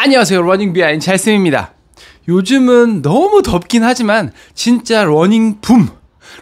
안녕하세요. 러닝 비하인 잘쌤입니다. 요즘은 너무 덥긴 하지만 진짜 러닝 붐!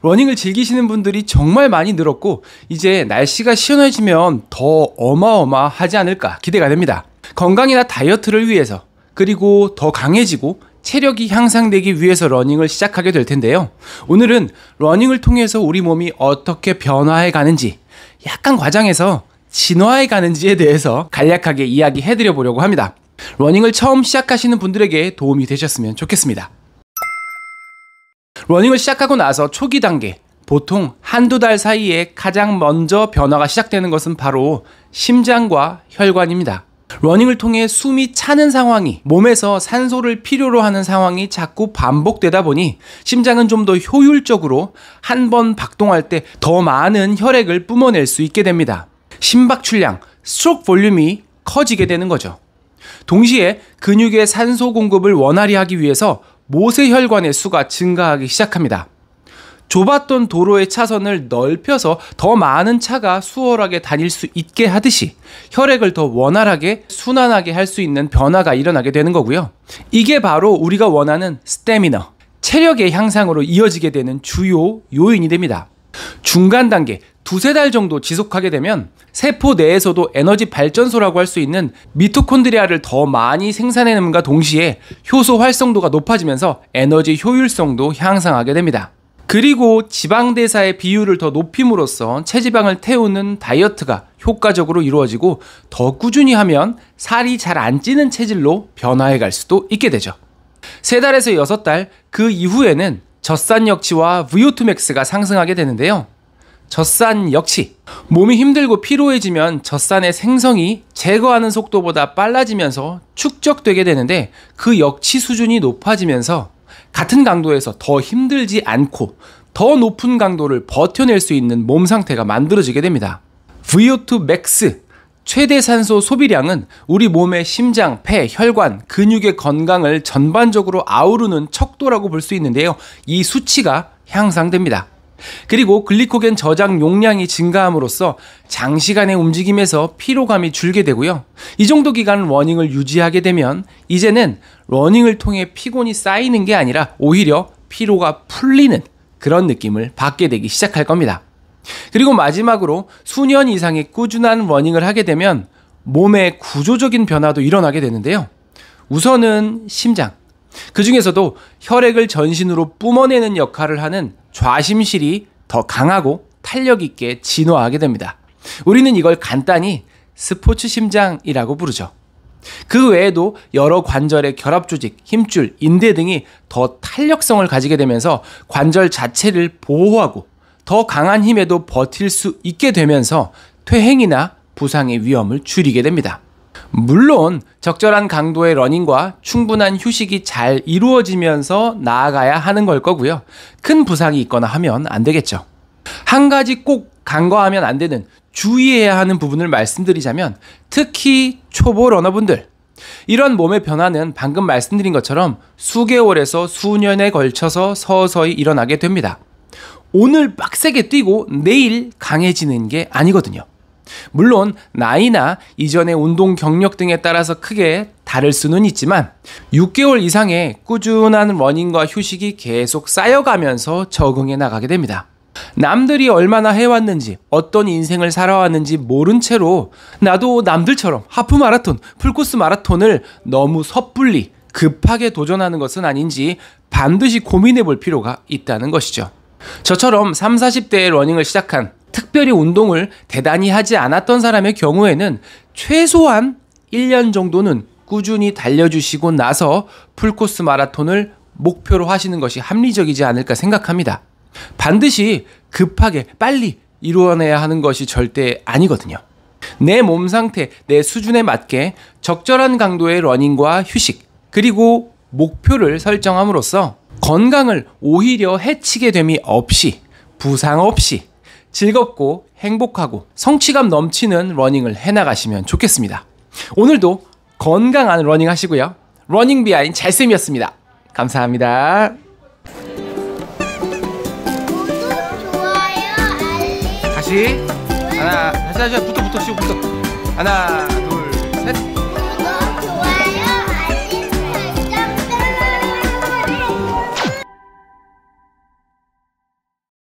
러닝을 즐기시는 분들이 정말 많이 늘었고 이제 날씨가 시원해지면 더 어마어마하지 않을까 기대가 됩니다. 건강이나 다이어트를 위해서 그리고 더 강해지고 체력이 향상되기 위해서 러닝을 시작하게 될 텐데요. 오늘은 러닝을 통해서 우리 몸이 어떻게 변화해 가는지 약간 과장해서 진화해 가는지에 대해서 간략하게 이야기해 드려 보려고 합니다. 러닝을 처음 시작하시는 분들에게 도움이 되셨으면 좋겠습니다. 러닝을 시작하고 나서 초기 단계, 보통 한두 달 사이에 가장 먼저 변화가 시작되는 것은 바로 심장과 혈관입니다. 러닝을 통해 숨이 차는 상황이 몸에서 산소를 필요로 하는 상황이 자꾸 반복되다 보니 심장은 좀 더 효율적으로 한 번 박동할 때 더 많은 혈액을 뿜어낼 수 있게 됩니다. 심박출량, 스트로크 볼륨이 커지게 되는 거죠. 동시에 근육의 산소 공급을 원활히 하기 위해서 모세혈관의 수가 증가하기 시작합니다. 좁았던 도로의 차선을 넓혀서 더 많은 차가 수월하게 다닐 수 있게 하듯이 혈액을 더 원활하게 순환하게 할 수 있는 변화가 일어나게 되는 거고요. 이게 바로 우리가 원하는 스태미너, 체력의 향상으로 이어지게 되는 주요 요인이 됩니다. 중간 단계 두세 달 정도 지속하게 되면 세포 내에서도 에너지 발전소라고 할 수 있는 미토콘드리아를 더 많이 생산해냄과 동시에 효소 활성도가 높아지면서 에너지 효율성도 향상하게 됩니다. 그리고 지방대사의 비율을 더 높임으로써 체지방을 태우는 다이어트가 효과적으로 이루어지고 더 꾸준히 하면 살이 잘 안 찌는 체질로 변화해 갈 수도 있게 되죠. 세달에서 여섯 달 그 이후에는 젖산 역치와 VO2max가 상승하게 되는데요. 젖산 역시 몸이 힘들고 피로해지면 젖산의 생성이 제거하는 속도보다 빨라지면서 축적되게 되는데 그 역치 수준이 높아지면서 같은 강도에서 더 힘들지 않고 더 높은 강도를 버텨낼 수 있는 몸 상태가 만들어지게 됩니다. VO2 max 최대 산소 소비량은 우리 몸의 심장, 폐, 혈관, 근육의 건강을 전반적으로 아우르는 척도라고 볼 수 있는데요. 이 수치가 향상됩니다. 그리고 글리코겐 저장 용량이 증가함으로써 장시간의 움직임에서 피로감이 줄게 되고요. 이 정도 기간 러닝을 유지하게 되면 이제는 러닝을 통해 피곤이 쌓이는 게 아니라 오히려 피로가 풀리는 그런 느낌을 받게 되기 시작할 겁니다. 그리고 마지막으로 수년 이상의 꾸준한 러닝을 하게 되면 몸의 구조적인 변화도 일어나게 되는데요. 우선은 심장, 그 중에서도 혈액을 전신으로 뿜어내는 역할을 하는 좌심실이 더 강하고 탄력 있게 진화하게 됩니다. 우리는 이걸 간단히 스포츠 심장이라고 부르죠. 그 외에도 여러 관절의 결합 조직, 힘줄, 인대 등이 더 탄력성을 가지게 되면서 관절 자체를 보호하고 더 강한 힘에도 버틸 수 있게 되면서 퇴행이나 부상의 위험을 줄이게 됩니다. 물론 적절한 강도의 러닝과 충분한 휴식이 잘 이루어지면서 나아가야 하는 걸 거고요. 큰 부상이 있거나 하면 안 되겠죠. 한 가지 꼭 간과하면 안 되는 주의해야 하는 부분을 말씀드리자면 특히 초보 러너분들 이런 몸의 변화는 방금 말씀드린 것처럼 수개월에서 수년에 걸쳐서 서서히 일어나게 됩니다. 오늘 빡세게 뛰고 내일 강해지는 게 아니거든요. 물론 나이나 이전의 운동 경력 등에 따라서 크게 다를 수는 있지만 6개월 이상의 꾸준한 러닝과 휴식이 계속 쌓여가면서 적응해 나가게 됩니다. 남들이 얼마나 해왔는지, 어떤 인생을 살아왔는지 모른 채로 나도 남들처럼 하프 마라톤, 풀코스 마라톤을 너무 섣불리 급하게 도전하는 것은 아닌지 반드시 고민해 볼 필요가 있다는 것이죠. 저처럼 3, 40대의 러닝을 시작한 특별히 운동을 대단히 하지 않았던 사람의 경우에는 최소한 1년 정도는 꾸준히 달려주시고 나서 풀코스 마라톤을 목표로 하시는 것이 합리적이지 않을까 생각합니다. 반드시 급하게 빨리 이루어내야 하는 것이 절대 아니거든요. 내 몸 상태, 내 수준에 맞게 적절한 강도의 러닝과 휴식, 그리고 목표를 설정함으로써 건강을 오히려 해치게 됨이 없이 부상 없이 즐겁고 행복하고 성취감 넘치는 러닝을 해나가시면 좋겠습니다. 오늘도 건강한 러닝 하시고요. 러닝 비하인 잘쌤이었습니다. 감사합니다. 다시 하나 다시 다시 붙어 붙어 붙 붙어 하나 둘 셋.